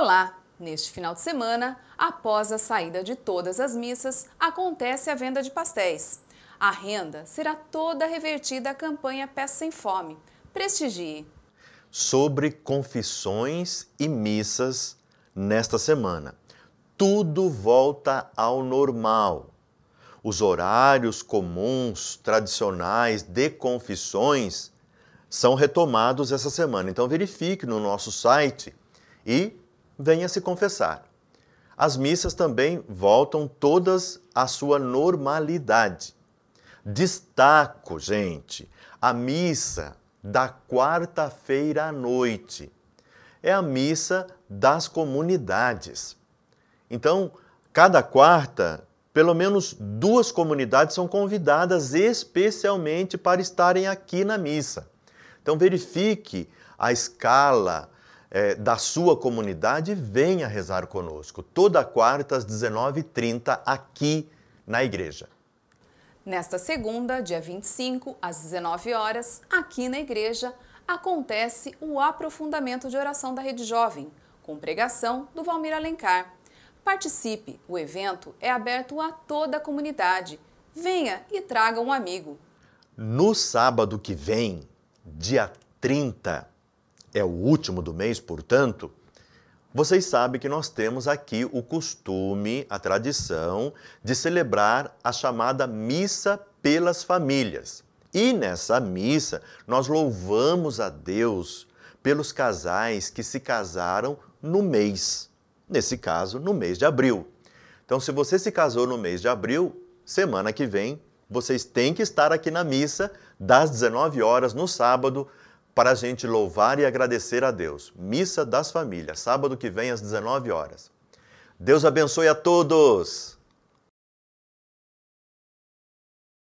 Olá! Neste final de semana, após a saída de todas as missas, acontece a venda de pastéis. A renda será toda revertida à campanha Peça Sem Fome. Prestigie! Sobre confissões e missas nesta semana. Tudo volta ao normal. Os horários comuns, tradicionais de confissões são retomados essa semana. Então verifique no nosso site e venha se confessar. As missas também voltam todas à sua normalidade. Destaco, gente, a missa da quarta-feira à noite. É a missa das comunidades. Então, cada quarta, pelo menos duas comunidades são convidadas especialmente para estarem aqui na missa. Então, verifique a escala, é, da sua comunidade, venha rezar conosco, toda quarta às 19h30, aqui na igreja. Nesta segunda, dia 25, às 19 horas, aqui na igreja, acontece o aprofundamento de oração da Rede Jovem, com pregação do Valmir Alencar. Participe, o evento é aberto a toda a comunidade. Venha e traga um amigo. No sábado que vem, dia 30, é o último do mês, portanto, vocês sabem que nós temos aqui o costume, a tradição de celebrar a chamada missa pelas famílias. E nessa missa nós louvamos a Deus pelos casais que se casaram no mês, nesse caso, no mês de abril. Então, se você se casou no mês de abril, semana que vem vocês têm que estar aqui na missa das 19 horas no sábado para a gente louvar e agradecer a Deus. Missa das Famílias, sábado que vem às 19 horas. Deus abençoe a todos!